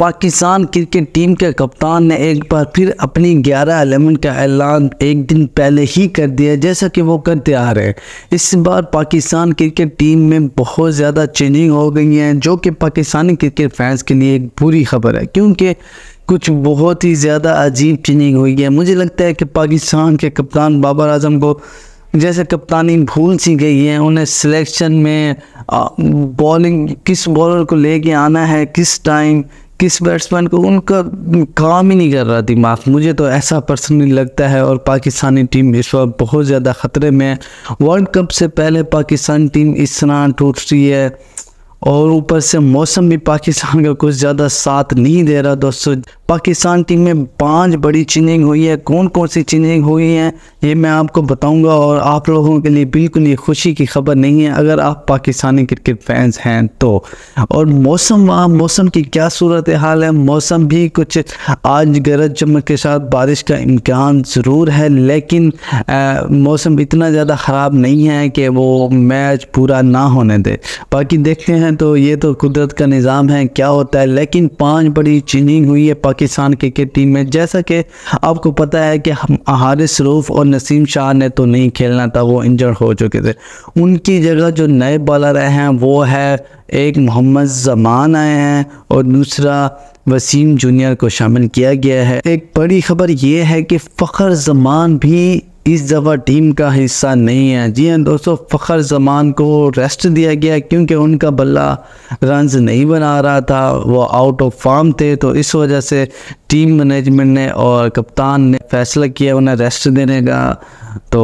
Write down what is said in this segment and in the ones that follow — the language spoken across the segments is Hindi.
पाकिस्तान क्रिकेट टीम के कप्तान ने एक बार फिर अपनी ग्यारह एलेवन का ऐलान एक दिन पहले ही कर दिया जैसा कि वो करते आ रहे हैं इस बार पाकिस्तान क्रिकेट टीम में बहुत ज़्यादा चेंजिंग हो गई हैं जो कि पाकिस्तानी क्रिकेट फैंस के लिए एक बुरी खबर है क्योंकि कुछ बहुत ही ज़्यादा अजीब चेंजिंग हुई है मुझे लगता है कि पाकिस्तान के कप्तान बाबर आजम को जैसे कप्तानी भूल सी गई है उन्हें सिलेक्शन में बॉलिंग किस बॉलर को लेके आना है किस टाइम किस बैट्समैन को उनका काम ही नहीं कर रहा दिमाग मुझे तो ऐसा पर्सनली लगता है और पाकिस्तानी टीम इस वक्त बहुत ज़्यादा ख़तरे में है वर्ल्ड कप से पहले पाकिस्तान टीम इस तरह टूट रही है और ऊपर से मौसम भी पाकिस्तान का कुछ ज़्यादा साथ नहीं दे रहा दोस्तों पाकिस्तान टीम में पांच बड़ी चेंजिंग हुई है कौन कौन सी चेंजिंग हुई है ये मैं आपको बताऊंगा और आप लोगों के लिए बिल्कुल ये खुशी की खबर नहीं है अगर आप पाकिस्तानी क्रिकेट फैंस हैं तो और मौसम वहाँ मौसम की क्या सूरत हाल है मौसम भी कुछ आज गरज चमक के साथ बारिश का इम्कान ज़रूर है लेकिन आ, मौसम इतना ज़्यादा ख़राब नहीं है कि वो मैच पूरा ना होने दे बाकी देखते हैं हैं तो ये तो कुदरत का निज़ाम है क्या होता है लेकिन पांच बड़ी चेंजिंग हुई है पाकिस्तान क्रिकेट टीम में जैसा कि आपको पता है कि हारिस रूफ और नसीम शाह ने तो नहीं खेलना था वो इंजर्ड हो चुके थे उनकी जगह जो नए बॉलर आए हैं वो है एक मोहम्मद जमान आए हैं और दूसरा वसीम जूनियर को शामिल किया गया है एक बड़ी खबर यह है कि फ़खर जमान भी इस दफ़ा टीम का हिस्सा नहीं है जी हाँ दोस्तों फ़खर जमान को रेस्ट दिया गया क्योंकि उनका बल्ला रन नहीं बना रहा था वो आउट ऑफ फॉर्म थे तो इस वजह से टीम मैनेजमेंट ने और कप्तान ने फैसला किया उन्हें रेस्ट देने का तो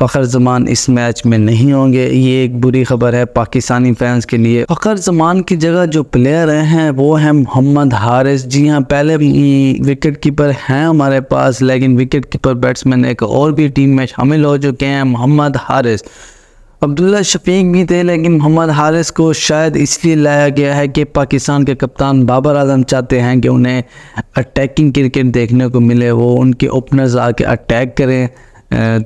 फ़खर जमान इस मैच में नहीं होंगे ये एक बुरी खबर है पाकिस्तानी फैंस के लिए फ़खर जमान की जगह जो प्लेयर हैं वो हैं मोहम्मद हारिस जी हाँ पहले विकेट कीपर हैं हमारे पास लेकिन विकेट कीपर बैट्समैन एक और भी टीम में शामिल हो चुके हैं मोहम्मद हारिस अब्दुल्ला शफीक भी थे लेकिन मोहम्मद हारिस को शायद इसलिए लाया गया है कि पाकिस्तान के कप्तान बाबर आजम चाहते हैं कि उन्हें अटैकिंग क्रिकेट देखने को मिले वो उनके ओपनर्स आके अटैक करें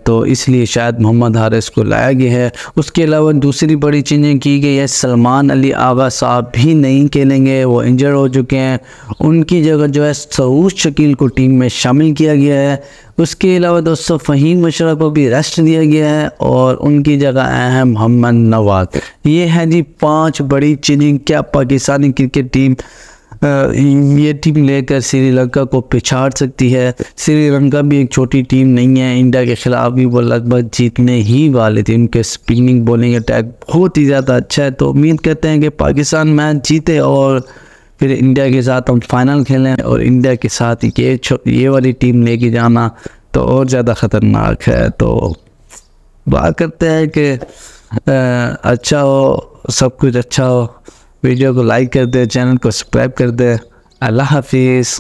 तो इसलिए शायद मोहम्मद हारिस को लाया गया है उसके अलावा दूसरी बड़ी चीज़ें की गई है सलमान अली आगा साहब भी नहीं खेलेंगे वो इंजर्ड हो चुके हैं उनकी जगह जो है सऊद शकील को टीम में शामिल किया गया है उसके अलावा दोस्तों फ़हीम मशरा को भी रेस्ट दिया गया है और उनकी जगह आए हैं मोहम्मद नवाज ये हैं जी पांच बड़ी चीज़ें क्या पाकिस्तानी क्रिकेट टीम ये टीम लेकर श्रीलंका को पिछाड़ सकती है श्रीलंका भी एक छोटी टीम नहीं है इंडिया के खिलाफ भी वो लगभग जीतने ही वाले थे उनके स्पिनिंग बॉलिंग अटैक बहुत ही ज़्यादा अच्छा है तो उम्मीद करते हैं कि पाकिस्तान मैच जीते और फिर इंडिया के साथ हम फाइनल खेलें और इंडिया के साथ ये ये वाली टीम लेके जाना तो और ज़्यादा ख़तरनाक है तो बात करते हैं कि अच्छा हो सब कुछ अच्छा हो वीडियो को लाइक कर दे चैनल को सब्सक्राइब कर दे अल्लाह हाफिज़